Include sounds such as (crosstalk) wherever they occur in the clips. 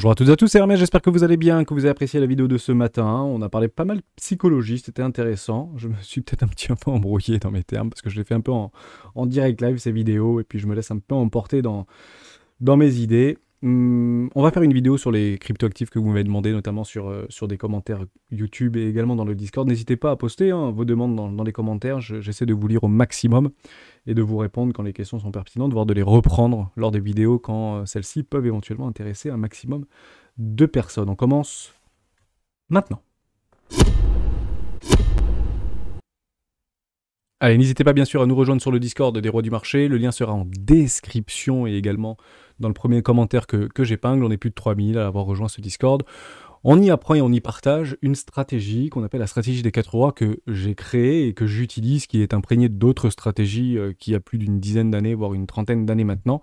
Bonjour à toutes et à tous, c'est Hermès, j'espère que vous allez bien, que vous avez apprécié la vidéo de ce matin. On a parlé pas mal de psychologie, c'était intéressant. Je me suis peut-être un petit peu embrouillé dans mes termes parce que je l'ai fait un peu en, direct live ces vidéos et puis je me laisse un peu emporter dans, dans mes idées. Hum, on va faire une vidéo sur les cryptoactifs que vous m'avez demandé, notamment sur, euh, sur des commentaires YouTube et également dans le Discord. N'hésitez pas à poster hein, vos demandes dans, les commentaires. J'essaie de vous lire au maximum et de vous répondre quand les questions sont pertinentes, voire de les reprendre lors des vidéos quand euh, celles-ci peuvent éventuellement intéresser un maximum de personnes. On commence maintenant. Allez, n'hésitez pas bien sûr à nous rejoindre sur le Discord des rois du marché. Le lien sera en description et également dans le premier commentaire que, j'épingle, on est plus de 3000 à avoir rejoint ce Discord. On y apprend et on y partage une stratégie qu'on appelle la stratégie des quatre rois que j'ai créée et que j'utilise, qui est imprégnée d'autres stratégies euh, qui a plus d'une dizaine d'années, voire une trentaine d'années maintenant.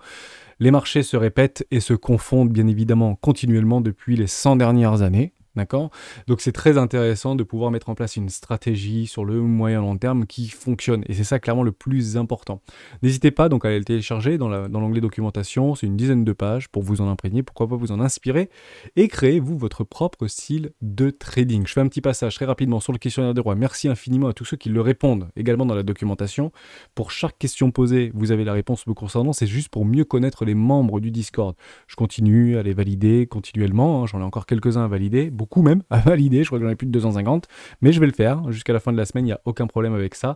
Les marchés se répètent et se confondent bien évidemment continuellement depuis les 100 dernières années. D'accord Donc c'est très intéressant de pouvoir mettre en place une stratégie sur le moyen long terme qui fonctionne. Et c'est ça clairement le plus important. N'hésitez pas donc à aller le télécharger dans l'onglet documentation, c'est une dizaine de pages pour vous en imprégner, pourquoi pas vous en inspirer et créez vous votre propre style de trading. Je fais un petit passage très rapidement sur le questionnaire des rois. Merci infiniment à tous ceux qui le répondent également dans la documentation. Pour chaque question posée, vous avez la réponse me concernant, c'est juste pour mieux connaître les membres du Discord. Je continue à les valider continuellement, hein. j'en ai encore quelques-uns à valider. Coup même à valider. Je crois que j'en ai plus de 250, mais je vais le faire jusqu'à la fin de la semaine. Il n'y a aucun problème avec ça.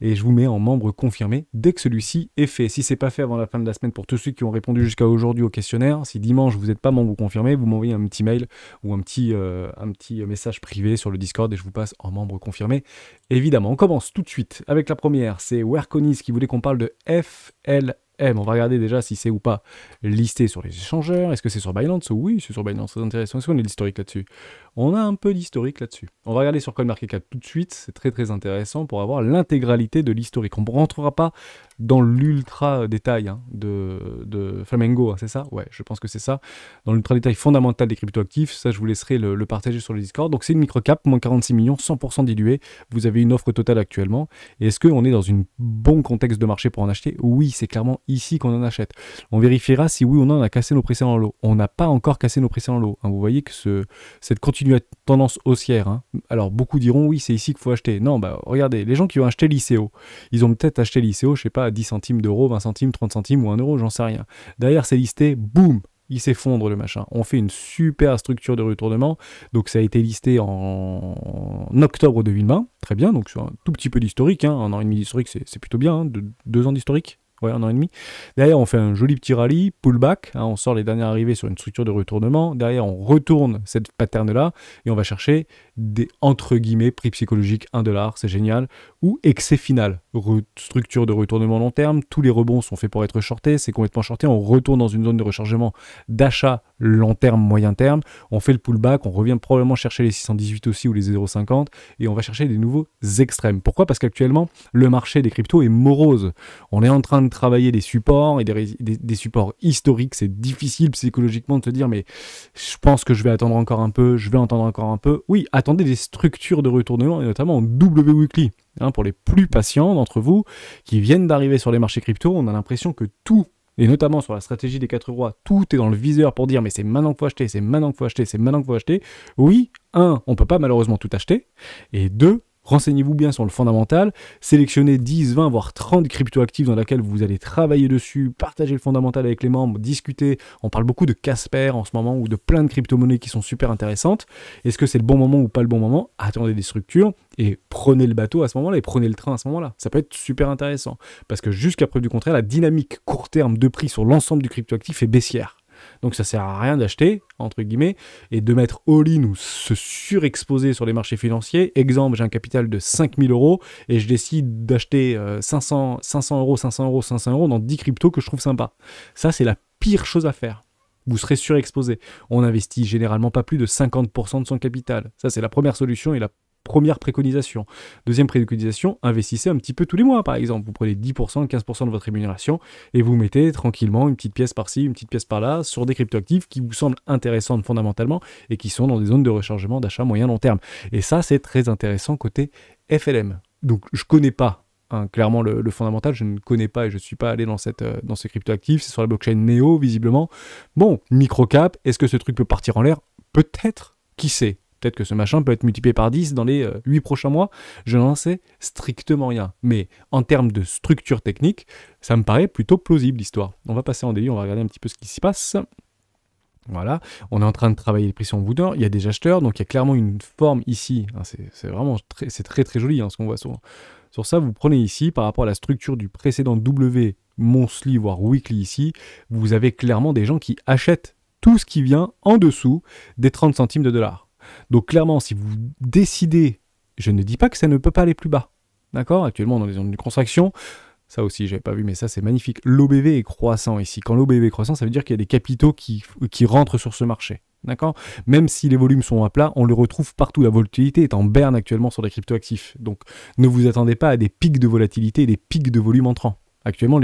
Et je vous mets en membre confirmé dès que celui-ci est fait. Si ce n'est pas fait avant la fin de la semaine pour tous ceux qui ont répondu jusqu'à aujourd'hui au questionnaire, si dimanche vous n'êtes pas membre confirmé, vous m'envoyez un petit mail ou un petit, euh, un petit message privé sur le Discord et je vous passe en membre confirmé. Évidemment, on commence tout de suite avec la première. C'est Werconis qui voulait qu'on parle de FL eh, on va regarder déjà si c'est ou pas listé sur les échangeurs. Est-ce que c'est sur Binance Oui, c'est sur Binance, c'est intéressant. Est-ce qu'on a l'historique là-dessus On a un peu d'historique là-dessus. On va regarder sur CoinMarketCap tout de suite, c'est très très intéressant pour avoir l'intégralité de l'historique. On ne rentrera pas dans l'ultra détail hein, de, Flamengo, hein, c'est ça Ouais, je pense que c'est ça. Dans l'ultra détail fondamental des cryptoactifs, ça je vous laisserai le, partager sur le Discord. Donc c'est une microcap, moins 46 millions, 100% dilué. Vous avez une offre totale actuellement. Est-ce qu'on est dans un bon contexte de marché pour en acheter Oui, c'est clairement ici qu'on en achète. On vérifiera si oui ou non on a cassé nos précédents lots. On n'a pas encore cassé nos précédents lots. Hein. Vous voyez que cette continue tendance haussière. Hein. Alors beaucoup diront oui, c'est ici qu'il faut acheter. Non, bah regardez, les gens qui ont acheté l'ICO, ils ont peut-être acheté l'ICO, je sais pas, à 10 centimes d'euros, 20 centimes, 30 centimes ou 1 euro, j'en sais rien. Derrière, c'est listé, boum, il s'effondre le machin. On fait une super structure de retournement. Donc ça a été listé en, octobre 2020. Très bien, donc sur un tout petit peu d'historique. Hein. Un an et demi d'historique, c'est plutôt bien. Hein. deux ans d'historique un an et demi. Derrière, on fait un joli petit rallye, pullback, hein, on sort les dernières arrivées sur une structure de retournement. Derrière, on retourne cette pattern-là et on va chercher des entre guillemets prix psychologiques 1 dollar, c'est génial, ou excès final, structure de retournement long terme, tous les rebonds sont faits pour être shortés, c'est complètement shorté, on retourne dans une zone de rechargement d'achat long terme, moyen terme, on fait le pullback, on revient probablement chercher les 618 aussi ou les 0,50 et on va chercher des nouveaux extrêmes. Pourquoi Parce qu'actuellement, le marché des cryptos est morose. On est en train de travailler des supports et des, supports historiques. C'est difficile psychologiquement de se dire, mais je pense que je vais attendre encore un peu, je vais entendre encore un peu. Oui, attendez des structures de retournement, et notamment en W Weekly. Hein, pour les plus patients d'entre vous qui viennent d'arriver sur les marchés crypto, on a l'impression que tout et notamment sur la stratégie des quatre rois, tout est dans le viseur pour dire mais c'est maintenant qu'il faut acheter, c'est maintenant qu'il faut acheter, c'est maintenant qu'il faut acheter. Oui, un, on peut pas malheureusement tout acheter, et deux, renseignez-vous bien sur le fondamental, sélectionnez 10, 20, voire 30 cryptoactifs dans lesquels vous allez travailler dessus, partagez le fondamental avec les membres, discutez. On parle beaucoup de Casper en ce moment ou de plein de crypto-monnaies qui sont super intéressantes. Est-ce que c'est le bon moment ou pas le bon moment Attendez des structures et prenez le bateau à ce moment-là et prenez le train à ce moment-là. Ça peut être super intéressant parce que jusqu'à preuve du contraire, la dynamique court terme de prix sur l'ensemble du cryptoactif est baissière. Donc ça sert à rien d'acheter, entre guillemets, et de mettre all-in ou se surexposer sur les marchés financiers. Exemple, j'ai un capital de 5000 euros et je décide d'acheter 500, euh, euros, 500 euros, 500 euros dans 10 cryptos que je trouve sympa. Ça, c'est la pire chose à faire vous serez surexposé. On investit généralement pas plus de 50% de son capital. Ça, c'est la première solution et la Première préconisation. Deuxième préconisation, investissez un petit peu tous les mois, par exemple. Vous prenez 10%, 15% de votre rémunération et vous mettez tranquillement une petite pièce par-ci, une petite pièce par-là sur des cryptoactifs qui vous semblent intéressants fondamentalement et qui sont dans des zones de rechargement d'achat moyen long terme. Et ça, c'est très intéressant côté FLM. Donc, je ne connais pas hein, clairement le, fondamental, je ne connais pas et je ne suis pas allé dans, cette, euh, c'est sur la blockchain Neo visiblement. Bon, microcap, est-ce que ce truc peut partir en l'air Peut-être, qui sait peut-être que ce machin peut être multiplié par 10 dans les 8 euh, prochains mois. Je n'en sais strictement rien. Mais en termes de structure technique, ça me paraît plutôt plausible l'histoire. On va passer en début, on va regarder un petit peu ce qui s'y passe. Voilà, on est en train de travailler les prix en Woodor, il y a des acheteurs, donc il y a clairement une forme ici. Hein, c'est vraiment très, très très joli hein, ce qu'on voit sur, sur ça. Vous prenez ici par rapport à la structure du précédent W, monthly voire weekly ici, vous avez clairement des gens qui achètent tout ce qui vient en dessous des 30 centimes de dollars. Donc clairement, si vous décidez, je ne dis pas que ça ne peut pas aller plus bas. D'accord Actuellement, dans les zones de contraction, ça aussi, j'avais pas vu, mais ça, c'est magnifique. L'OBV est croissant ici. Quand l'OBV est croissant, ça veut dire qu'il y a des capitaux qui, rentrent sur ce marché. D'accord Même si les volumes sont à plat, on le retrouve partout. La volatilité est en berne actuellement sur les cryptoactifs. Donc, ne vous attendez pas à des pics de volatilité et des pics de volume entrant. Actuellement,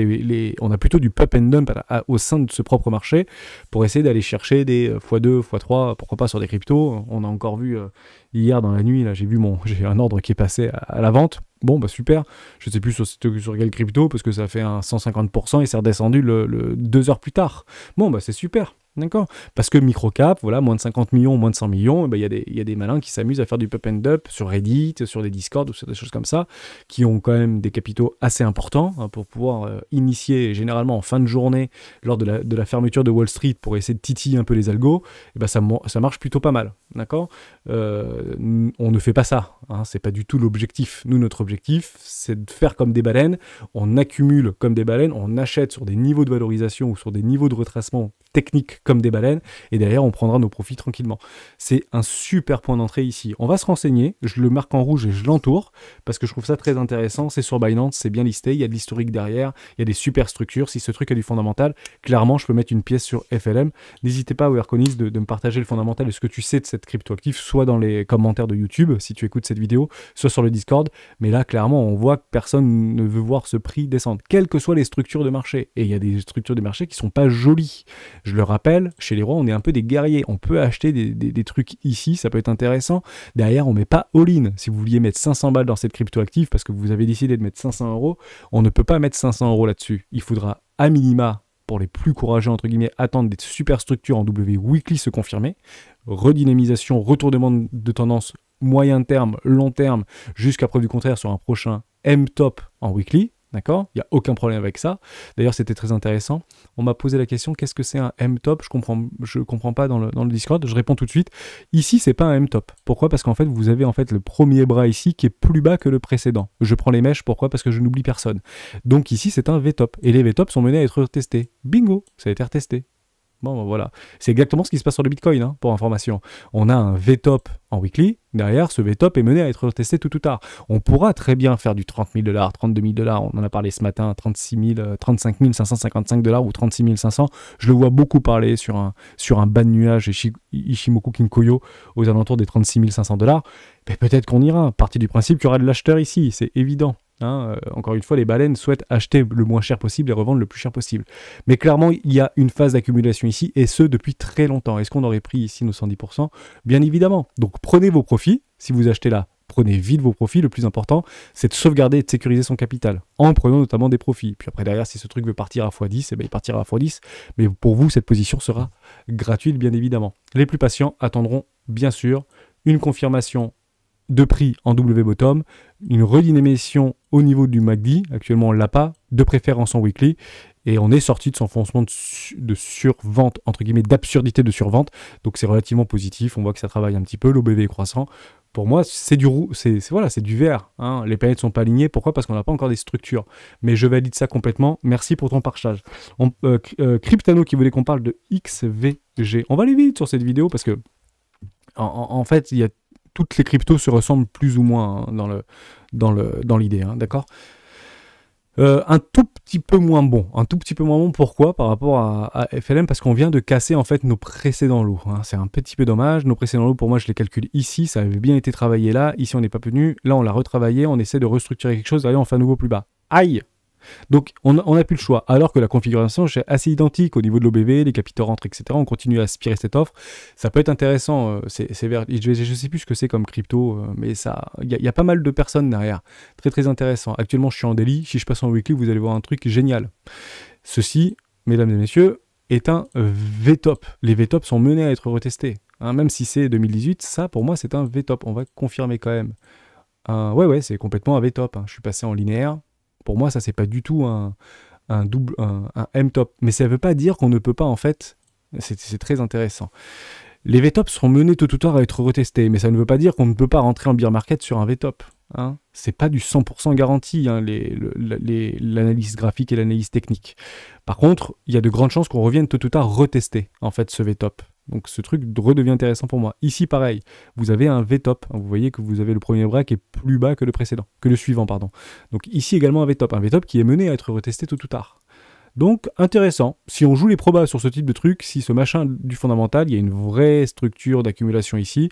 on a plutôt du pump and dump au sein de ce propre marché pour essayer d'aller chercher des euh, x2, x3, pourquoi pas sur des cryptos. On a encore vu euh, hier dans la nuit, là, j'ai vu mon, (laughs) j'ai un ordre qui est passé à, la vente. Bon, bah super. Je sais plus sur, quel crypto parce que ça fait un 150% et c'est redescendu deux heures plus tard. Bon, bah c'est super. D'accord Parce que microcap, voilà, moins de 50 millions, moins de 100 millions, eh ben, il y, a des malins qui s'amusent à faire du pop and up sur Reddit, sur des Discord ou sur des choses comme ça, qui ont quand même des capitaux assez importants hein, pour pouvoir euh, initier généralement en fin de journée, lors de la, fermeture de Wall Street, pour essayer de titiller un peu les algos, eh ben ça, ça marche plutôt pas mal. D'accord euh, On ne fait pas ça. Ce hein. c'est pas du tout l'objectif. Nous, notre objectif, c'est de faire comme des baleines. On accumule comme des baleines, on achète sur des niveaux de valorisation ou sur des niveaux de retracement technique des baleines, et derrière on prendra nos profits tranquillement. C'est un super point d'entrée ici. On va se renseigner, je le marque en rouge et je l'entoure, parce que je trouve ça très intéressant, c'est sur Binance, c'est bien listé, il y a de l'historique derrière, il y a des super structures, si ce truc a du fondamental, clairement je peux mettre une pièce sur FLM. N'hésitez pas, Werconis, de, de me partager le fondamental et ce que tu sais de cette crypto actif soit dans les commentaires de YouTube, si tu écoutes cette vidéo, soit sur le Discord, mais là clairement on voit que personne ne veut voir ce prix descendre, quelles que soient les structures de marché, et il y a des structures de marché qui sont pas jolies. Je le rappelle, chez les rois, on est un peu des guerriers. On peut acheter des, trucs ici, ça peut être intéressant. Derrière, on met pas all-in. Si vous vouliez mettre 500 balles dans cette crypto active parce que vous avez décidé de mettre 500 euros, on ne peut pas mettre 500 euros là-dessus. Il faudra à minima pour les plus courageux, entre guillemets, attendre des superstructures en W weekly se confirmer, redynamisation, retournement de tendance moyen terme, long terme, jusqu'à preuve du contraire sur un prochain M top en weekly, D'accord Il n'y a aucun problème avec ça. D'ailleurs, c'était très intéressant. On m'a posé la question qu'est-ce que c'est un M-top Je ne comprends, je comprends pas dans le, Discord. Je réponds tout de suite. Ici, c'est pas un M-top. Pourquoi Parce qu'en fait, vous avez en fait le premier bras ici qui est plus bas que le précédent. Je prends les mèches. Pourquoi Parce que je n'oublie personne. Donc ici, c'est un V-top. Et les V-tops sont menés à être testés. Bingo Ça a été retesté. Bon, ben, voilà. C'est exactement ce qui se passe sur le Bitcoin, hein, pour information. On a un V top en weekly. Derrière, ce V top est mené à être testé tout ou tard. On pourra très bien faire du 30 000 dollars, 32 000 dollars. On en a parlé ce matin, 36 000, 35 555 dollars ou 36 500. Je le vois beaucoup parler sur un, sur un bas de nuage et Ishimoku Kinkoyo aux alentours des 36 500 dollars. peut-être qu'on ira. Partie du principe qu'il y aura de l'acheteur ici, c'est évident. Hein, euh, encore une fois, les baleines souhaitent acheter le moins cher possible et revendre le plus cher possible. Mais clairement, il y a une phase d'accumulation ici, et ce, depuis très longtemps. Est-ce qu'on aurait pris ici nos 110% Bien évidemment. Donc prenez vos profits, si vous achetez là, prenez vite vos profits. Le plus important, c'est de sauvegarder et de sécuriser son capital, en prenant notamment des profits. Puis après, derrière, si ce truc veut partir à x10, eh bien, il partira à x10. Mais pour vous, cette position sera gratuite, bien évidemment. Les plus patients attendront, bien sûr, une confirmation de prix en W bottom, une redynamisation au niveau du MACD. Actuellement, on l'a pas, de préférence en weekly. Et on est sorti de son foncement de, survente, entre guillemets, d'absurdité de survente. Donc c'est relativement positif. On voit que ça travaille un petit peu. L'OBV est croissant. Pour moi, c'est du roux, c'est voilà, c'est du vert. Hein. Les planètes sont pas alignées. Pourquoi Parce qu'on n'a pas encore des structures. Mais je valide ça complètement. Merci pour ton partage. On, euh, euh, Cryptano qui voulait qu'on parle de XVG. On va aller vite sur cette vidéo parce que en fait, il y a toutes les cryptos se ressemblent plus ou moins hein, dans l'idée, le, dans le, dans hein, d'accord euh, un tout petit peu moins bon. Un tout petit peu moins bon, pourquoi Par rapport à, FLM, parce qu'on vient de casser en fait nos précédents lots. Hein. C'est un petit peu dommage. Nos précédents lots, pour moi, je les calcule ici. Ça avait bien été travaillé là. Ici, on n'est pas venu. Là, on l'a retravaillé. On essaie de restructurer quelque chose. D'ailleurs, on fait un nouveau plus bas. Aïe donc on n'a plus le choix. Alors que la configuration est assez identique au niveau de l'OBV, les capitaux rentrent, etc. On continue à aspirer cette offre. Ça peut être intéressant. Euh, c'est, vers, je, ne sais plus ce que c'est comme crypto, euh, mais ça, il y, a pas mal de personnes derrière. Très très intéressant. Actuellement, je suis en daily. Si je passe en weekly, vous allez voir un truc génial. Ceci, mesdames et messieurs, est un euh, V top. Les VTOP sont menés à être retestés. Hein. même si c'est 2018, ça pour moi c'est un V top. On va confirmer quand même. Euh, ouais, ouais, c'est complètement un V top. Hein. Je suis passé en linéaire, pour moi, ça, c'est pas du tout un, double, un, M-top. Mais ça ne veut pas dire qu'on ne peut pas, en fait. C'est très intéressant. Les V-tops seront menés tôt ou tard à être retestés, mais ça ne veut pas dire qu'on ne peut pas rentrer en beer market sur un V-top. Hein. C'est pas du 100% garanti, hein, l'analyse graphique et l'analyse technique. Par contre, il y a de grandes chances qu'on revienne tôt ou tard retester, en fait, ce V-top. Donc ce truc redevient intéressant pour moi. Ici, pareil, vous avez un V-top. Hein, vous voyez que vous avez le premier bras qui est plus bas que le précédent, que le suivant, pardon. Donc ici également un V-top, un V-top qui est mené à être retesté tout ou tard. Donc intéressant, si on joue les probas sur ce type de truc, si ce machin du fondamental, il y a une vraie structure d'accumulation ici,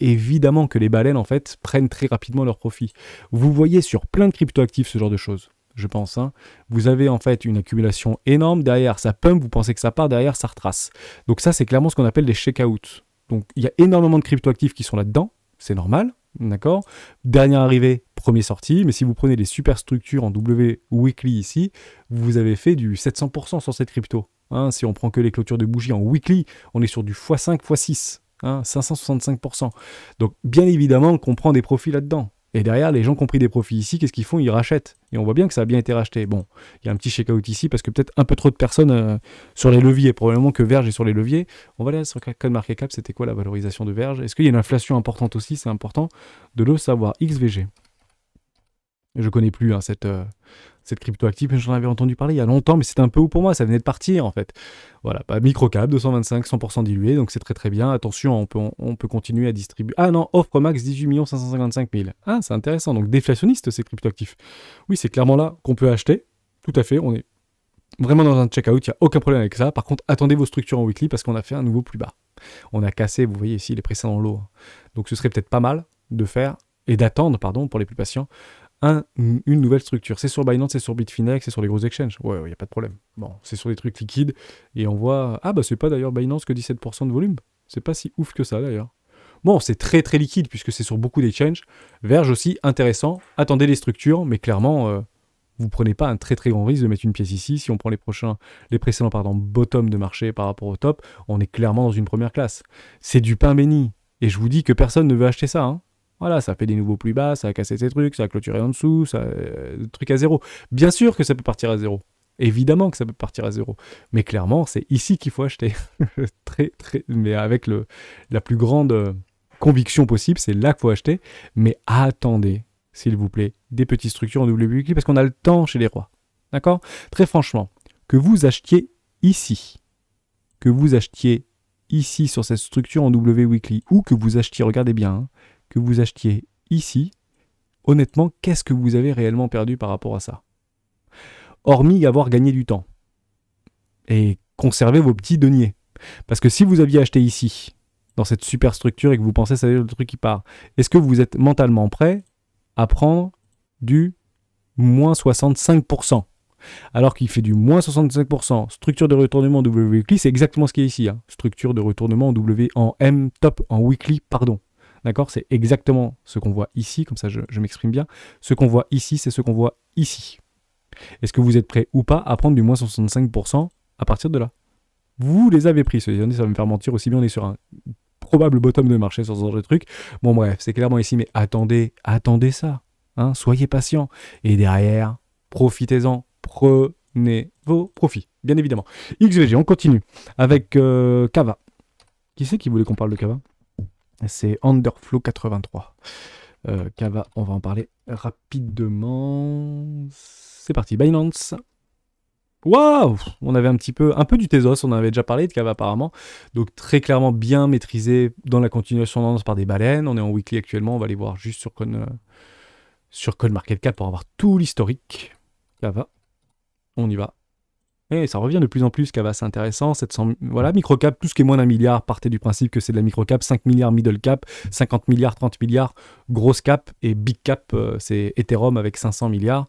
évidemment que les baleines en fait prennent très rapidement leur profit. Vous voyez sur plein de cryptoactifs ce genre de choses je pense. Hein. Vous avez en fait une accumulation énorme derrière, ça pump, vous pensez que ça part, derrière ça retrace. Donc ça, c'est clairement ce qu'on appelle des check outs Donc il y a énormément de cryptoactifs qui sont là-dedans, c'est normal, d'accord Dernière arrivée, première sortie, mais si vous prenez les superstructures en W weekly ici, vous avez fait du 700% sur cette crypto. Hein. si on prend que les clôtures de bougies en weekly, on est sur du x5, x6, hein, 565%. Donc bien évidemment qu'on prend des profits là-dedans. Et derrière, les gens qui ont pris des profits ici, qu'est-ce qu'ils font Ils rachètent. Et on voit bien que ça a bien été racheté. Bon, il y a un petit check out ici parce que peut-être un peu trop de personnes euh, sur les leviers. Probablement que Verge est sur les leviers. On va aller sur Code Market Cap. C'était quoi la valorisation de Verge Est-ce qu'il y a une inflation importante aussi C'est important de le savoir. XVG. Je connais plus hein, euh, cette, cryptoactive, mais j'en avais entendu parler il y a longtemps, mais c'est un peu où pour moi, ça venait de partir en fait. Voilà, micro microcap, 225, 100% dilué, donc c'est très très bien. Attention, on peut, on peut continuer à distribuer. Ah non, offre max 18 555 000. Ah, c'est intéressant, donc déflationniste ces cryptoactifs. Oui, c'est clairement là qu'on peut acheter, tout à fait, on est vraiment dans un checkout, il n'y a aucun problème avec ça. Par contre, attendez vos structures en weekly parce qu'on a fait un nouveau plus bas. On a cassé, vous voyez ici, les précédents lots. Donc ce serait peut-être pas mal de faire et d'attendre, pardon, pour les plus patients, une nouvelle structure. C'est sur Binance, c'est sur Bitfinex, c'est sur les gros exchanges. Ouais, il n'y a pas de problème. Bon, c'est sur des trucs liquides et on voit. Ah, bah, c'est pas d'ailleurs Binance que 17% de volume. C'est pas si ouf que ça d'ailleurs. Bon, c'est très très liquide puisque c'est sur beaucoup d'exchanges. Verge aussi, intéressant. Attendez les structures, mais clairement, euh, vous prenez pas un très très grand risque de mettre une pièce ici. Si on prend les prochains, les précédents, pardon, bottom de marché par rapport au top, on est clairement dans une première classe. C'est du pain béni. Et je vous dis que personne ne veut acheter ça. Hein. Voilà, ça fait des nouveaux plus bas, ça a cassé ses trucs, ça a clôturé en dessous, ça, euh, truc à zéro. Bien sûr que ça peut partir à zéro. Évidemment que ça peut partir à zéro. Mais clairement, c'est ici qu'il faut acheter. (laughs) très, très, mais avec le, la plus grande euh, conviction possible, c'est là qu'il faut acheter. Mais attendez, s'il vous plaît, des petites structures en Weekly, parce qu'on a le temps chez les rois. D'accord Très franchement, que vous achetiez ici, que vous achetiez ici sur cette structure en W weekly ou que vous achetiez, regardez bien, hein, que vous achetiez ici, honnêtement, qu'est-ce que vous avez réellement perdu par rapport à ça Hormis avoir gagné du temps. Et conserver vos petits deniers. Parce que si vous aviez acheté ici, dans cette super structure, et que vous pensez ça le truc qui part, est-ce que vous êtes mentalement prêt à prendre du moins 65% alors qu'il fait du moins 65%. Structure de retournement W weekly, c'est exactement ce qu'il y a ici. Hein. Structure de retournement W en M top en weekly, pardon. D'accord C'est exactement ce qu'on voit ici, comme ça je, m'exprime bien. Ce qu'on voit ici, c'est ce qu'on voit ici. Est-ce que vous êtes prêts ou pas à prendre du moins 65% à partir de là Vous les avez pris, ça va me faire mentir aussi bien, on est sur un probable bottom de marché sur ce genre de truc. Bon bref, c'est clairement ici, mais attendez, attendez ça. Hein, soyez patient. Et derrière, profitez-en, prenez vos profits, bien évidemment. XVG, on continue avec euh, Kava. Qui c'est qui voulait qu'on parle de Kava c'est Underflow83. Euh, Kava, on va en parler rapidement. C'est parti, Binance. Waouh On avait un petit peu, un peu du Tezos, on avait déjà parlé de Kava apparemment. Donc très clairement bien maîtrisé dans la continuation tendance par des baleines. On est en weekly actuellement, on va aller voir juste sur Code euh, sur Market pour avoir tout l'historique. Kava, on y va. Et ça revient de plus en plus, c'est intéressant. 700, voilà, microcap, tout ce qui est moins d'un milliard, partez du principe que c'est de la microcap, 5 milliards middle cap, 50 milliards, 30 milliards, grosse cap, et big cap, euh, c'est Ethereum avec 500 milliards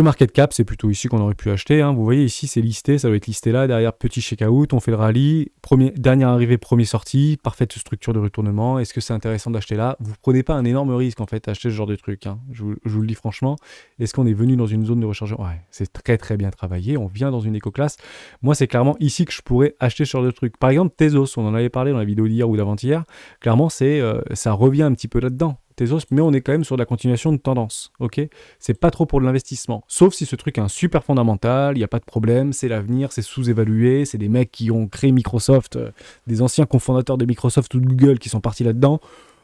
de market cap, c'est plutôt ici qu'on aurait pu acheter. Hein. Vous voyez ici, c'est listé, ça doit être listé là. Derrière, petit check-out, on fait le rallye. Premier, dernière arrivée, premier sortie, Parfaite structure de retournement. Est-ce que c'est intéressant d'acheter là Vous prenez pas un énorme risque en fait d'acheter ce genre de truc. Hein. Je, vous, le dis franchement. Est-ce qu'on est venu dans une zone de recharge Ouais, c'est très très bien travaillé. On vient dans une éco-classe. Moi, c'est clairement ici que je pourrais acheter ce genre de truc. Par exemple, Tezos, on en avait parlé dans la vidéo d'hier ou d'avant-hier. Clairement, c'est euh, ça revient un petit peu là-dedans autres mais on est quand même sur la continuation de tendance. Ok, c'est pas trop pour l'investissement. Sauf si ce truc a un super fondamental, il n'y a pas de problème, c'est l'avenir, c'est sous-évalué, c'est des mecs qui ont créé Microsoft, euh, des anciens cofondateurs de Microsoft ou Google qui sont partis là-dedans.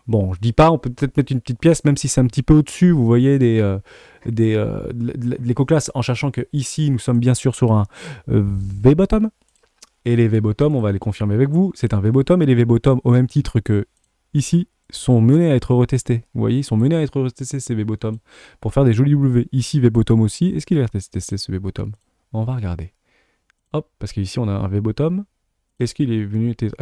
Bon, je dis pas, on peut peut-être mettre une petite pièce, même si c'est un petit peu au-dessus, vous voyez, des, euh, des, euh, l'éco-classe, en cherchant que ici, nous sommes bien sûr sur un V-bottom. Et les V-bottom, on va les confirmer avec vous, c'est un V-bottom, et les V-bottom, au même titre que ici, sont menés à être retestés. Vous voyez, ils sont menés à être retestés ces v pour faire des jolis W. Ici, V-bottom aussi. Est-ce qu'il est retesté ce V-bottom On va regarder. Hop, parce qu'ici on a un V-bottom. Est-ce qu'il est venu eh,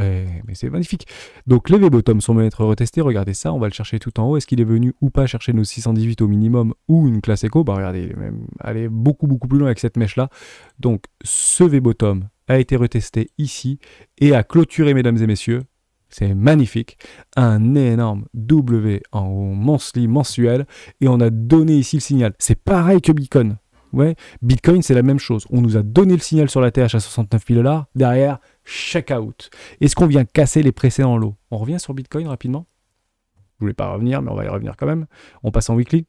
Mais c'est magnifique. Donc les v bottom sont menés à être retestés. Regardez ça, on va le chercher tout en haut. Est-ce qu'il est venu ou pas chercher nos 618 au minimum ou une classe éco Bah regardez, il est même allé beaucoup beaucoup plus loin avec cette mèche là. Donc ce V-bottom a été retesté ici et a clôturé, mesdames et messieurs, c'est magnifique. Un énorme W en monthly mensuel. Et on a donné ici le signal. C'est pareil que Bitcoin. Ouais, Bitcoin, c'est la même chose. On nous a donné le signal sur la TH à 69 000 dollars. Derrière, check out. Est-ce qu'on vient casser les précédents lots On revient sur Bitcoin rapidement. Je voulais pas revenir, mais on va y revenir quand même. On passe en weekly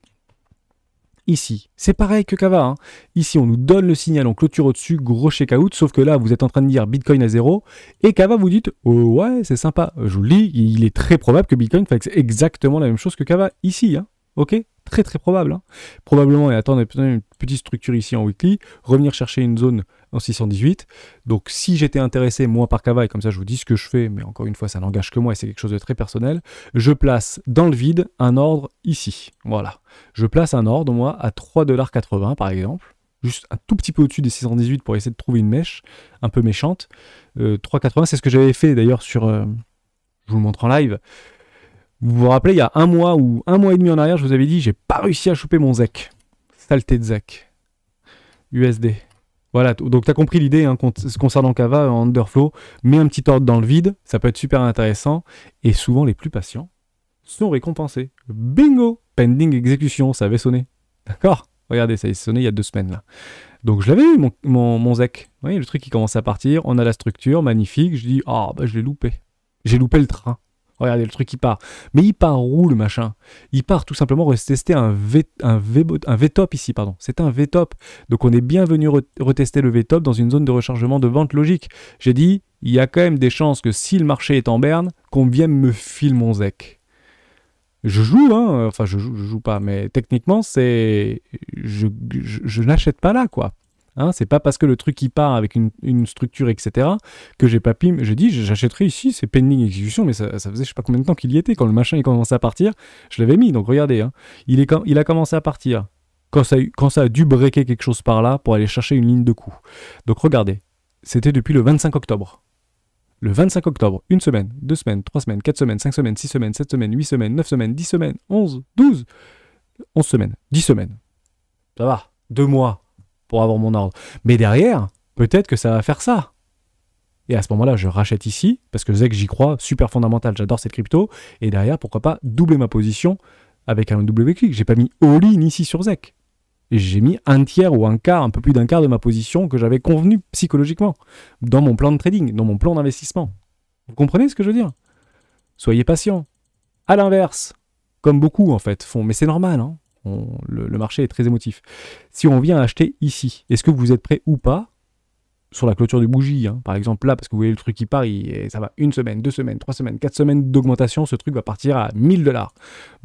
ici. C'est pareil que Kava. Hein. Ici, on nous donne le signal, on clôture au-dessus, gros check-out, sauf que là, vous êtes en train de dire Bitcoin à zéro, et Kava vous dites oh, ouais, c'est sympa. Je vous le dis, il est très probable que Bitcoin fasse exactement la même chose que Kava ici. Hein. Ok très très probable, hein. probablement, et attendre une petite structure ici en weekly, revenir chercher une zone en 618. Donc si j'étais intéressé, moi, par Cavaille, comme ça je vous dis ce que je fais, mais encore une fois, ça n'engage que moi et c'est quelque chose de très personnel, je place dans le vide un ordre ici. Voilà. Je place un ordre, moi, à 3,80$ par exemple juste un tout petit peu au-dessus des 618 pour essayer de trouver une mèche un peu méchante. 3,80, euh, c'est ce que j'avais fait d'ailleurs sur... Euh, je vous le montre en live. Vous vous rappelez, il y a un mois ou un mois et demi en arrière, je vous avais dit, j'ai pas réussi à choper mon ZEC. Saleté de ZEC. USD. Voilà, donc tu as compris l'idée hein, Ce concernant Kava underflow. Mets un petit ordre dans le vide, ça peut être super intéressant. Et souvent, les plus patients sont récompensés. Bingo Pending exécution, ça avait sonné. D'accord Regardez, ça a sonné il y a deux semaines là. Donc je l'avais eu, mon, ZEC. Vous voyez, le truc qui commence à partir, on a la structure, magnifique. Je dis, ah, bah je l'ai loupé. J'ai loupé le train. Regardez le truc qui part. Mais il part où le machin Il part tout simplement retester un, v, un, VTOP ici, pardon. C'est un VTOP. Donc on est bien venu retester le V top dans une zone de rechargement de vente logique. J'ai dit, il y a quand même des chances que si le marché est en berne, qu'on vienne me filer mon ZEC. Je joue, hein. enfin je joue, joue pas, mais techniquement, c'est. je n'achète pas là, quoi. Hein, c'est pas parce que le truc il part avec une, structure, etc., que j'ai pas pim. J'ai dit, j'achèterai ici, c'est pending exécution, mais ça, faisait je sais pas combien de temps qu'il y était. Quand le machin il commencé à partir, je l'avais mis, donc regardez, hein. il, est, il a commencé à partir. Quand ça, quand ça a dû breaker quelque chose par là pour aller chercher une ligne de coup. Donc regardez, c'était depuis le 25 octobre. Le 25 octobre, une semaine, deux semaines, trois semaines, quatre semaines, cinq semaines, six semaines, sept semaines, huit semaines, neuf semaines, dix semaines, onze, douze, onze semaines, dix semaines. Ça va, deux mois, pour avoir mon ordre. Mais derrière, peut-être que ça va faire ça. Et à ce moment-là, je rachète ici, parce que ZEC, j'y crois, super fondamental, j'adore cette crypto. Et derrière, pourquoi pas doubler ma position avec un double clic. J'ai pas mis all-in ici sur ZEC. J'ai mis un tiers ou un quart, un peu plus d'un quart de ma position que j'avais convenu psychologiquement dans mon plan de trading, dans mon plan d'investissement. Vous comprenez ce que je veux dire Soyez patient. À l'inverse, comme beaucoup en fait font, mais c'est normal. Hein le, marché est très émotif. Si on vient acheter ici, est-ce que vous êtes prêt ou pas sur la clôture du bougie, hein? par exemple là, parce que vous voyez le truc qui part, et ça va une semaine, deux semaines, trois semaines, quatre semaines d'augmentation, ce truc va partir à 1000 dollars.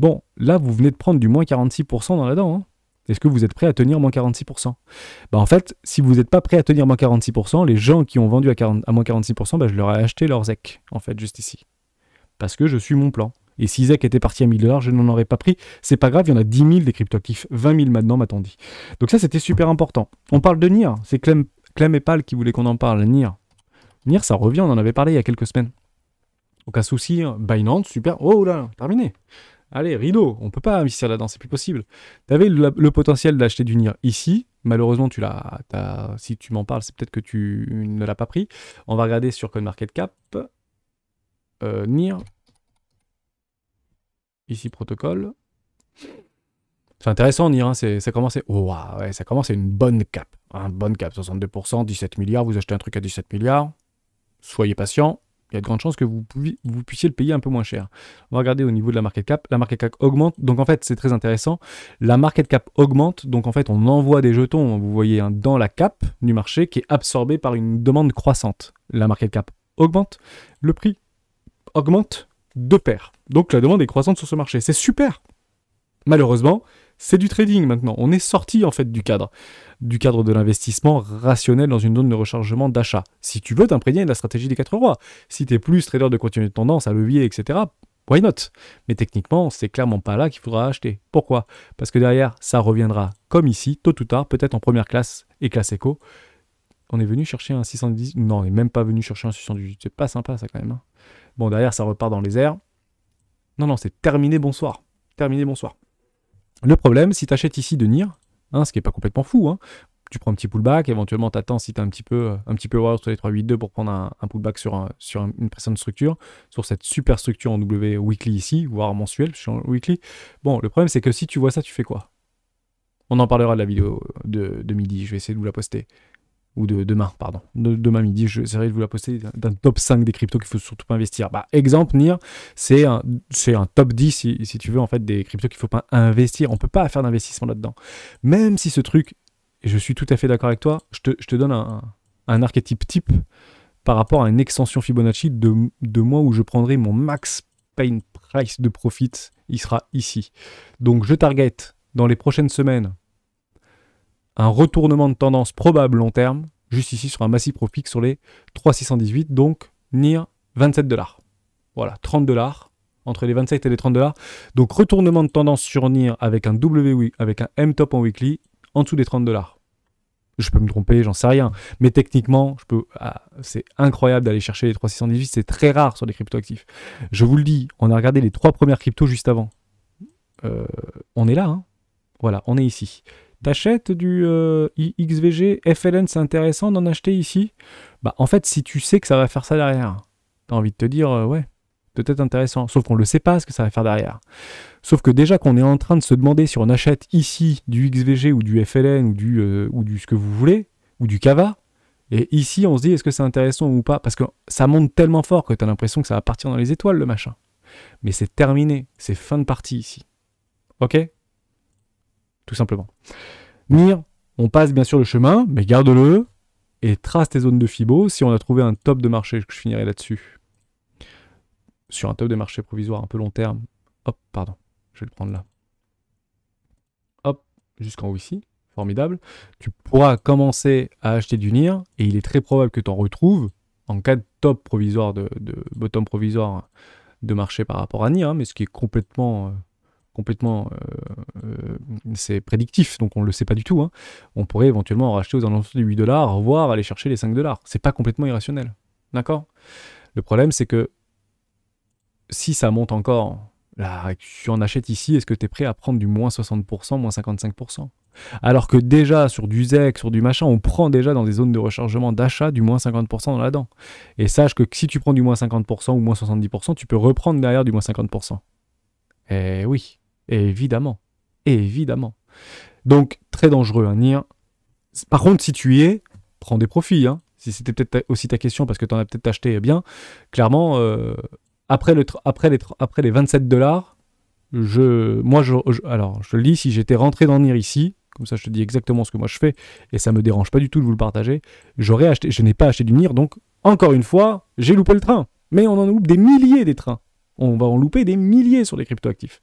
Bon, là, vous venez de prendre du moins 46% dans la dent. Hein. Est-ce que vous êtes prêt à tenir moins 46% bah En fait, si vous n'êtes pas prêt à tenir moins 46%, les gens qui ont vendu à, 40, à moins 46%, bah, je leur ai acheté leur ZEC, en fait, juste ici. Parce que je suis mon plan. Et si Zach était parti à 1000 dollars, je n'en aurais pas pris. C'est pas grave, il y en a 10 000 des cryptoactifs. 20 000 maintenant, m'a-t-on dit. Donc ça, c'était super important. On parle de NIR. C'est Clem, et Pal qui voulaient qu'on en parle. NIR. NIR, ça revient, on en avait parlé il y a quelques semaines. Aucun souci, hein. Binance, super. Oh là, là, terminé. Allez, rideau, on ne peut pas investir là-dedans, c'est plus possible. Tu avais le, potentiel d'acheter du NIR ici. Malheureusement, tu l'as. Si tu m'en parles, c'est peut-être que tu ne l'as pas pris. On va regarder sur CoinMarketCap. Euh, NIR, ici protocole. C'est intéressant, NIR, hein, ça commence. Oh, ouais, ça commence à une bonne cap. Hein, bonne cap, 62%, 17 milliards, vous achetez un truc à 17 milliards. Soyez patient, il y a de grandes chances que vous, puissiez le payer un peu moins cher. On va regarder au niveau de la market cap. La market cap augmente, donc en fait c'est très intéressant. La market cap augmente, donc en fait on envoie des jetons, vous voyez, hein, dans la cap du marché qui est absorbée par une demande croissante. La market cap augmente, le prix augmente, de paires. Donc la demande est croissante sur ce marché. C'est super. Malheureusement, c'est du trading maintenant. On est sorti en fait du cadre, du cadre de l'investissement rationnel dans une zone de rechargement d'achat. Si tu veux t'imprégner de la stratégie des quatre rois, si tu es plus trader de continuité de tendance, à levier, etc., why not Mais techniquement, c'est clairement pas là qu'il faudra acheter. Pourquoi Parce que derrière, ça reviendra comme ici, tôt ou tard, peut-être en première classe et classe éco. On est venu chercher un 610, non, on n'est même pas venu chercher un 610, c'est pas sympa ça quand même. Hein. Bon, derrière, ça repart dans les airs. Non, non, c'est terminé, bonsoir. Terminé, bonsoir. Le problème, si tu achètes ici de NIR, hein, ce qui n'est pas complètement fou, hein, tu prends un petit pullback, éventuellement t'attends si tu un petit peu euh, un petit peu sur les 382 pour prendre un, un pullback sur, sur une précédente structure, sur cette super structure en W weekly ici, voire mensuel, je weekly. Bon, le problème c'est que si tu vois ça, tu fais quoi On en parlera de la vidéo de midi, je vais essayer de vous la poster ou de demain, pardon. demain midi, j'essaierai de vous la poster d'un top 5 des cryptos qu'il faut surtout pas investir. Bah, exemple, NIR, c'est un, un, top 10, si, tu veux, en fait, des cryptos qu'il faut pas investir. On peut pas faire d'investissement là-dedans. Même si ce truc, et je suis tout à fait d'accord avec toi, je te, donne un, un, archétype type par rapport à une extension Fibonacci de, de moi où je prendrai mon max pain price de profit, il sera ici. Donc je target dans les prochaines semaines un retournement de tendance probable long terme, juste ici sur un massif profit sur les 3618, donc NIR 27 dollars. Voilà, 30 dollars, entre les 27 et les 30 dollars. Donc retournement de tendance sur NIR avec un W, avec un M top en weekly, en dessous des 30 dollars. Je peux me tromper, j'en sais rien. Mais techniquement, je peux, ah, c'est incroyable d'aller chercher les 3618, c'est très rare sur les cryptoactifs. Je vous le dis, on a regardé les trois premières cryptos juste avant. Euh, on est là, hein voilà, on est ici. T'achètes du euh, XVG, FLN, c'est intéressant d'en acheter ici Bah en fait, si tu sais que ça va faire ça derrière, t'as envie de te dire, euh, ouais, peut-être intéressant. Sauf qu'on ne le sait pas ce que ça va faire derrière. Sauf que déjà qu'on est en train de se demander si on achète ici du XVG ou du FLN ou du, euh, ou du ce que vous voulez, ou du Cava, et ici, on se dit, est-ce que c'est intéressant ou pas Parce que ça monte tellement fort que t'as l'impression que ça va partir dans les étoiles, le machin. Mais c'est terminé, c'est fin de partie ici. Ok tout simplement. Mire, on passe bien sûr le chemin, mais garde-le et trace tes zones de fibo si on a trouvé un top de marché, je finirai là-dessus. Sur un top de marché provisoire un peu long terme. Hop, pardon, je vais le prendre là. Hop, jusqu'en haut ici formidable. Tu pourras commencer à acheter du NIR et il est très probable que tu en retrouves en cas de top provisoire, de, bottom provisoire de marché par rapport à NIR, hein, mais ce qui est complètement euh, complètement euh, euh, c'est prédictif, donc on ne le sait pas du tout. Hein. On pourrait éventuellement en racheter aux alentours des 8 dollars, voire aller chercher les 5 dollars. C'est pas complètement irrationnel. D'accord Le problème, c'est que si ça monte encore, là, tu en achètes ici, est-ce que tu es prêt à prendre du moins 60%, moins 55% alors que déjà sur du ZEC, sur du machin, on prend déjà dans des zones de rechargement d'achat du moins 50% dans la dent. Et sache que si tu prends du moins 50% ou moins 70%, tu peux reprendre derrière du moins 50%. Eh oui, évidemment. évidemment. Donc, très dangereux, un hein, nir, Par contre, si tu y es, prends des profits. Hein. Si c'était peut-être aussi ta question, parce que tu en as peut-être acheté eh bien, clairement, euh, après, le après, les après les 27 dollars, je, moi, je, alors, je lis si j'étais rentré dans nir ici, comme ça je te dis exactement ce que moi je fais, et ça me dérange pas du tout de vous le partager, j'aurais acheté, je n'ai pas acheté du nir donc, encore une fois, j'ai loupé le train. Mais on en loupe des milliers des trains. On va en louper des milliers sur les cryptoactifs.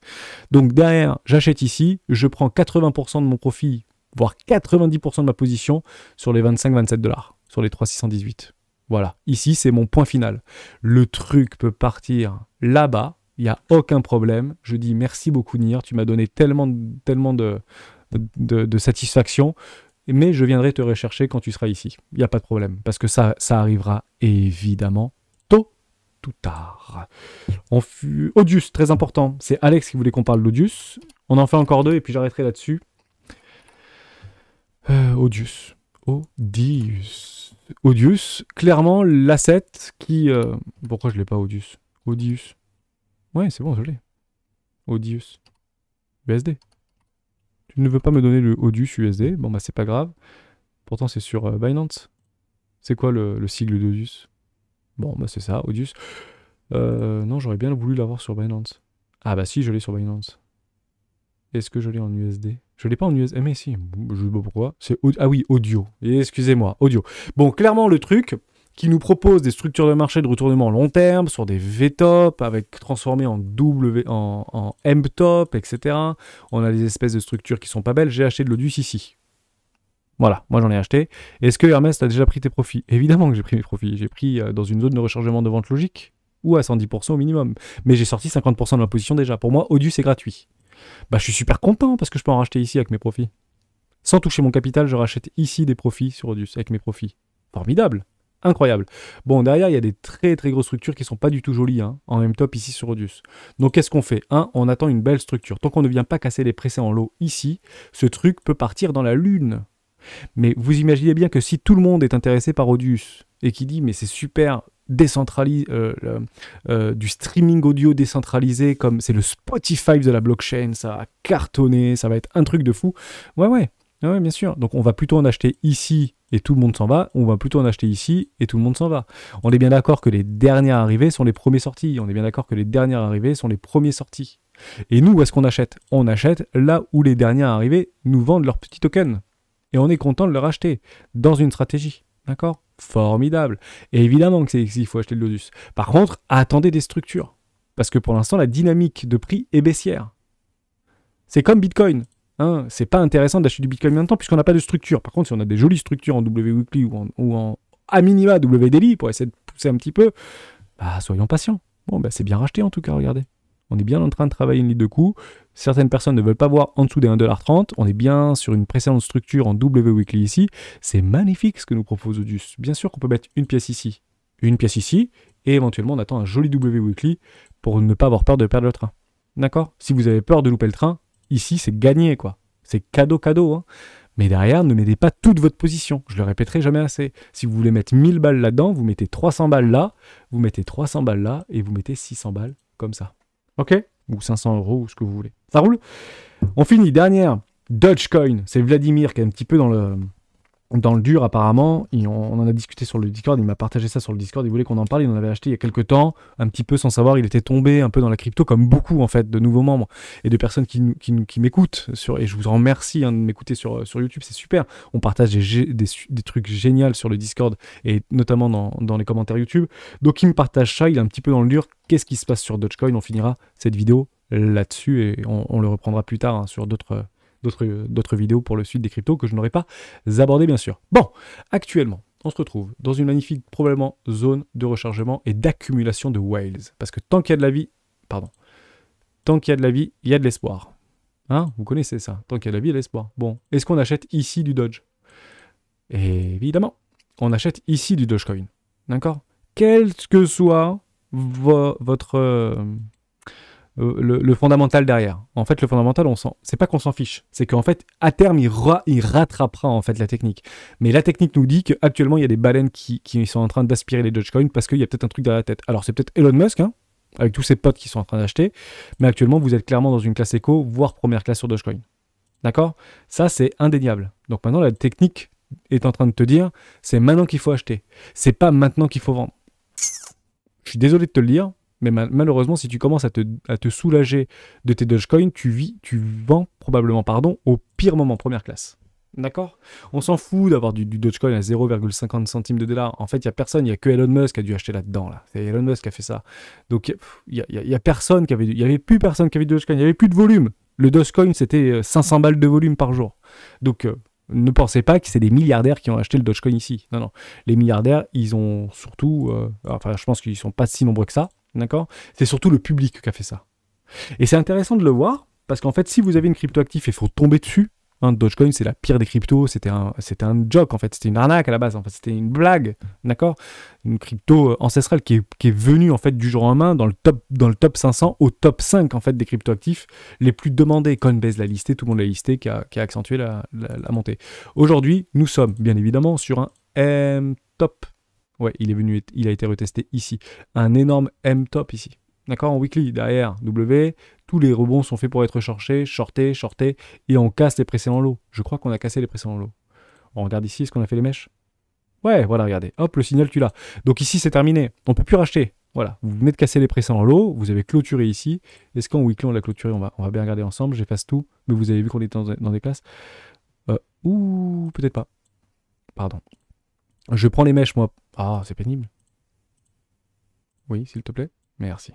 Donc derrière, j'achète ici, je prends 80% de mon profit, voire 90% de ma position sur les 25-27 dollars, sur les 3618. Voilà, ici c'est mon point final. Le truc peut partir là-bas, il n'y a aucun problème. Je dis merci beaucoup Nir, tu m'as donné tellement, tellement de, de, de, satisfaction, mais je viendrai te rechercher quand tu seras ici. Il n'y a pas de problème, parce que ça, ça arrivera évidemment tout tard. On fut... Audius, très important. C'est Alex qui voulait qu'on parle d'Odius. On en fait encore deux et puis j'arrêterai là-dessus. Euh, Audius. Audius. Audius, clairement l'asset qui... Euh, pourquoi je l'ai pas odius? Odius. Ouais, c'est bon, je l'ai. Audius. USD. Tu ne veux pas me donner le odius USD Bon bah c'est pas grave. Pourtant c'est sur euh, Binance. C'est quoi le, le sigle d'Odius? Bon, bah c'est ça, Audius, euh, non, j'aurais bien voulu l'avoir sur Binance. Ah bah si, je l'ai sur Binance. Est-ce que je l'ai en USD Je l'ai pas en USD. Eh, mais si, je sais pas pourquoi. C'est ah oui, audio. Excusez-moi, audio. Bon, clairement, le truc qui nous propose des structures de marché de retournement long terme sur des V top avec transformé en W en, M top, etc. On a des espèces de structures qui sont pas belles. J'ai acheté de l'Audius ici. Voilà, moi j'en ai acheté. Est-ce que Hermès a déjà pris tes profits Évidemment que j'ai pris mes profits. J'ai pris euh, dans une zone de rechargement de vente logique ou à 110% au minimum. Mais j'ai sorti 50% de ma position déjà. Pour moi, Odus est gratuit. Bah je suis super content parce que je peux en racheter ici avec mes profits. Sans toucher mon capital, je rachète ici des profits sur Odus avec mes profits. Formidable Incroyable. Bon, derrière, il y a des très très grosses structures qui sont pas du tout jolies, hein, en même top ici sur Odus. Donc qu'est-ce qu'on fait on attend une belle structure. Tant qu'on ne vient pas casser les pressés en lot ici, ce truc peut partir dans la lune. Mais vous imaginez bien que si tout le monde est intéressé par Audius et qui dit mais c'est super décentralisé, euh, euh, du streaming audio décentralisé, comme c'est le Spotify de la blockchain, ça va cartonner, ça va être un truc de fou. Ouais, ouais, ouais, bien sûr. Donc on va plutôt en acheter ici et tout le monde s'en va, on va plutôt en acheter ici et tout le monde s'en va. On est bien d'accord que les dernières arrivées sont les premiers sorties, on est bien d'accord que les dernières arrivées sont les premiers sortis. Et nous, où est-ce qu'on achète On achète là où les dernières arrivées nous vendent leurs petits tokens et on est content de le racheter dans une stratégie. D'accord Formidable. Et évidemment que c'est qu'il faut acheter le Lotus. Par contre, attendez des structures. Parce que pour l'instant, la dynamique de prix est baissière. C'est comme Bitcoin. Hein, c'est pas intéressant d'acheter du Bitcoin maintenant puisqu'on n'a pas de structure. Par contre, si on a des jolies structures en W-Weekly ou en, ou minima WDLI pour essayer de pousser un petit peu, bah, soyons patients. Bon, bah, c'est bien racheté en tout cas, regardez. On est bien en train de travailler une ligne de coût. Certaines personnes ne veulent pas voir en dessous des 1,30$. On est bien sur une précédente structure en W weekly ici. C'est magnifique ce que nous propose Audius. Bien sûr qu'on peut mettre une pièce ici, une pièce ici, et éventuellement on attend un joli W weekly pour ne pas avoir peur de perdre le train. D'accord Si vous avez peur de louper le train, ici c'est gagné quoi. C'est cadeau cadeau. Hein. mais derrière, ne mettez pas toute votre position. Je le répéterai jamais assez. Si vous voulez mettre 1000 balles là-dedans, vous mettez 300 balles là, vous mettez 300 balles là, et vous mettez 600 balles comme ça. Ok Ou 500 euros, ou ce que vous voulez. Ça roule On finit. Dernière. Dogecoin. C'est Vladimir qui est un petit peu dans le dans le dur apparemment, on, en a discuté sur le Discord, il m'a partagé ça sur le Discord, il voulait qu'on en parle, il en avait acheté il y a quelques temps, un petit peu sans savoir, il était tombé un peu dans la crypto comme beaucoup en fait de nouveaux membres et de personnes qui, m'écoutent, sur, et je vous remercie hein, de m'écouter euh, sur, YouTube, c'est super, on partage des, trucs géniaux sur le Discord et notamment dans, les commentaires YouTube, donc il me partage ça, il est un petit peu dans le dur, qu'est-ce qui se passe sur Dogecoin, on finira cette vidéo là-dessus et on, le reprendra plus tard hein, sur d'autres... Euh, d'autres vidéos pour le suite des cryptos que je n'aurais pas abordé bien sûr. Bon, actuellement, on se retrouve dans une magnifique, probablement, zone de rechargement et d'accumulation de whales. Parce que tant qu'il y a de la vie, pardon, tant qu'il y a de la vie, il y a de l'espoir. Hein Vous connaissez ça. Tant qu'il y a de la vie, il y a de l'espoir. Bon, est-ce qu'on achète ici du Dodge Évidemment, on achète ici du Dogecoin. D'accord Quel que soit votre, euh, euh, le, fondamental derrière. En fait, le fondamental, on sent c'est pas qu'on s'en fiche, c'est qu'en fait, à terme, il, rattrapera en fait la technique. Mais la technique nous dit qu'actuellement, il y a des baleines qui, sont en train d'aspirer les Dogecoin parce qu'il y a peut-être un truc derrière la tête. Alors, c'est peut-être Elon Musk, hein, avec tous ses potes qui sont en train d'acheter, mais actuellement, vous êtes clairement dans une classe éco, voire première classe sur Dogecoin. D'accord Ça, c'est indéniable. Donc maintenant, la technique est en train de te dire, c'est maintenant qu'il faut acheter. C'est pas maintenant qu'il faut vendre. Je suis désolé de te le dire, mais malheureusement, si tu commences à te, à te soulager de tes Dogecoin, tu, vis, tu vends probablement pardon, au pire moment, première classe. D'accord On s'en fout d'avoir du, Dogecoin à 0,50 centimes de dollar. En fait, il n'y a personne, il n'y a que Elon Musk qui a dû acheter là-dedans. Là. C'est Elon Musk qui a fait ça. Donc, il n'y a, personne qui avait... Il y avait plus personne qui avait du Dogecoin. Il n'y avait plus de volume. Le Dogecoin, c'était 500 euh, balles de volume par jour. Donc, euh, ne pensez pas que c'est des milliardaires qui ont acheté le Dogecoin ici. Non, non. Les milliardaires, ils ont surtout... Euh, enfin, je pense qu'ils ne sont pas si nombreux que ça. D'accord C'est surtout le public qui a fait ça. Et c'est intéressant de le voir, parce qu'en fait, si vous avez une crypto actif et il faut tomber dessus, hein, Dogecoin, c'est la pire des cryptos, c'était un, c'était un joke, en fait, c'était une arnaque à la base, en fait, c'était une blague, d'accord Une crypto euh, ancestrale qui est, venue, en fait, du jour en main, dans le top, dans le top 500, au top 5, en fait, des crypto actifs les plus demandés. Coinbase l'a listé, tout le monde l'a listé, qui a, accentué la, la montée. Aujourd'hui, nous sommes, bien évidemment, sur un M top Ouais, il est venu, il a été retesté ici. Un énorme M top ici. D'accord En weekly, derrière W, tous les rebonds sont faits pour être shortés, shortés, shortés, et on casse les précédents lots. Je crois qu'on a cassé les précédents lots. On regarde ici, est-ce qu'on a fait les mèches Ouais, voilà, regardez. Hop, le signal, tu l'as. Donc ici, c'est terminé. On peut plus racheter. Voilà, vous venez de casser les précédents lots, vous avez clôturé ici. Est-ce qu'en weekly, on l'a clôturé on va, bien regarder ensemble. J'efface tout, mais vous avez vu qu'on était dans, des classes. Euh, ouh, ou peut-être pas. Pardon. Je prends les mèches, moi, ah, c'est pénible. Oui, s'il te plaît. Merci.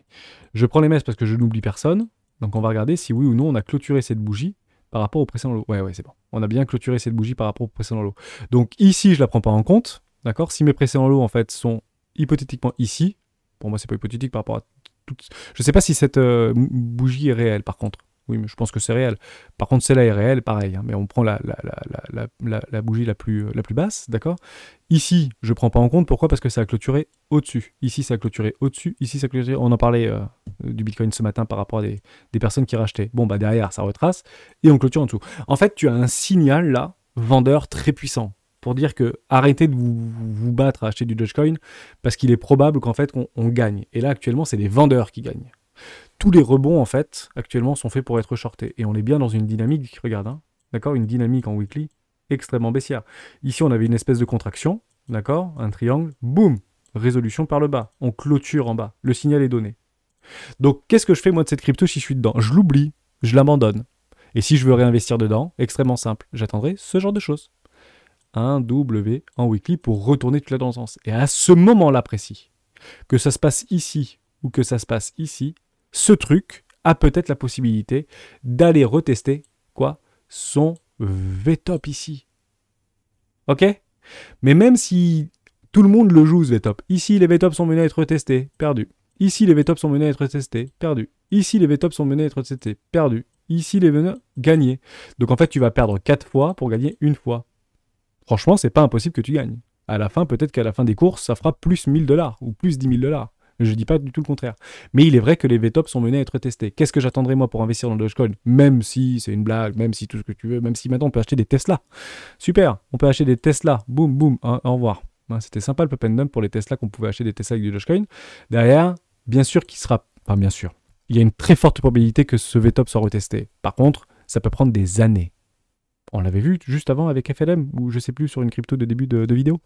Je prends les messes parce que je n'oublie personne. Donc on va regarder si oui ou non on a clôturé cette bougie par rapport au précédent lot. Ouais, ouais, c'est bon. On a bien clôturé cette bougie par rapport au précédent lot. Donc ici, je la prends pas en compte. D'accord Si mes précédents lots, en fait, sont hypothétiquement ici, pour moi, c'est pas hypothétique par rapport à tout... Je sais pas si cette euh, bougie est réelle, par contre. Oui, mais je pense que c'est réel. Par contre, celle-là est réelle, pareil. Hein, mais on prend la, la, la, la, bougie la plus, la plus basse, d'accord Ici, je ne prends pas en compte. Pourquoi Parce que ça a clôturé au-dessus. Ici, ça a clôturé au-dessus. Ici, ça a clôturé. On en parlait euh, du Bitcoin ce matin par rapport à des, personnes qui rachetaient. Bon, bah derrière, ça retrace et on clôture en dessous. En fait, tu as un signal là, vendeur très puissant, pour dire que arrêtez de vous, battre à acheter du Dogecoin parce qu'il est probable qu'en fait, on gagne. Et là, actuellement, c'est les vendeurs qui gagnent tous les rebonds, en fait, actuellement, sont faits pour être shortés. Et on est bien dans une dynamique, regarde, hein, d'accord Une dynamique en weekly extrêmement baissière. Ici, on avait une espèce de contraction, d'accord Un triangle, boum Résolution par le bas. On clôture en bas. Le signal est donné. Donc, qu'est-ce que je fais, moi, de cette crypto si je suis dedans Je l'oublie, je l'abandonne. Et si je veux réinvestir dedans, extrêmement simple, j'attendrai ce genre de choses. Un W en weekly pour retourner toute la tendance. Et à ce moment-là précis, que ça se passe ici ou que ça se passe ici, ce truc a peut-être la possibilité d'aller retester quoi son VTOP ici. Ok Mais même si tout le monde le joue ce VTOP, ici les VTOP sont menés à être testés, perdu. Ici les VTOP sont menés à être testés, perdu. Ici les VTOP sont menés à être testés, perdu. Ici les menés gagnés. Donc en fait tu vas perdre 4 fois pour gagner une fois. Franchement, c'est pas impossible que tu gagnes. À la fin, peut-être qu'à la fin des courses, ça fera plus 1000 dollars ou plus 10 000 dollars. Je ne dis pas du tout le contraire. Mais il est vrai que les VTOP sont menés à être testés. Qu'est-ce que j'attendrai moi pour investir dans le Dogecoin Même si c'est une blague, même si tout ce que tu veux, même si maintenant on peut acheter des Tesla. Super, on peut acheter des Tesla. Boum, boum, hein, au revoir. Hein, c'était sympa le pop pour les Tesla qu'on pouvait acheter des Tesla avec du Dogecoin. Derrière, bien sûr qu'il sera. Enfin, bien sûr. Il y a une très forte probabilité que ce VTOP soit retesté. Par contre, ça peut prendre des années. On l'avait vu juste avant avec FLM, ou je sais plus, sur une crypto de début de, vidéo.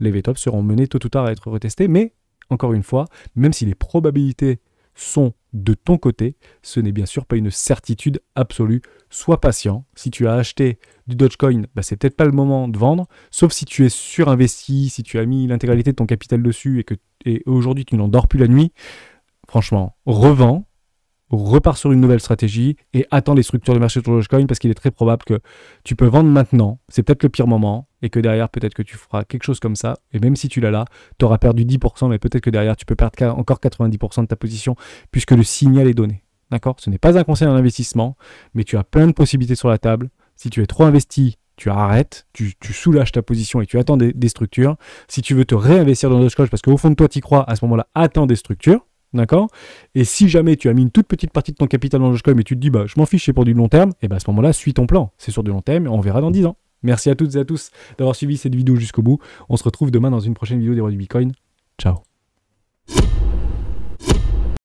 Les VTOP seront menés tôt ou tard à être retestés, mais encore une fois, même si les probabilités sont de ton côté, ce n'est bien sûr pas une certitude absolue. Sois patient. Si tu as acheté du Dogecoin, ce bah, c'est peut-être pas le moment de vendre, sauf si tu es surinvesti, si tu as mis l'intégralité de ton capital dessus et que et aujourd'hui tu n'en dors plus la nuit. Franchement, revends repart sur une nouvelle stratégie et attends les structures de marché sur Dogecoin parce qu'il est très probable que tu peux vendre maintenant, c'est peut-être le pire moment, et que derrière, peut-être que tu feras quelque chose comme ça, et même si tu l'as là, tu auras perdu 10%, mais peut-être que derrière, tu peux perdre encore 90% de ta position puisque le signal est donné. D'accord Ce n'est pas un conseil en investissement, mais tu as plein de possibilités sur la table. Si tu es trop investi, tu arrêtes, tu, soulages ta position et tu attends des, structures. Si tu veux te réinvestir dans Dogecoin parce qu'au fond de toi, tu y crois, à ce moment-là, attends des structures. D'accord Et si jamais tu as mis une toute petite partie de ton capital dans Dogecoin et tu te dis, bah, je m'en fiche, c'est pour du long terme, et eh bien à ce moment-là, suis ton plan. C'est sur du long terme et on verra dans 10 ans. Merci à toutes et à tous d'avoir suivi cette vidéo jusqu'au bout. On se retrouve demain dans une prochaine vidéo des rois du Bitcoin. Ciao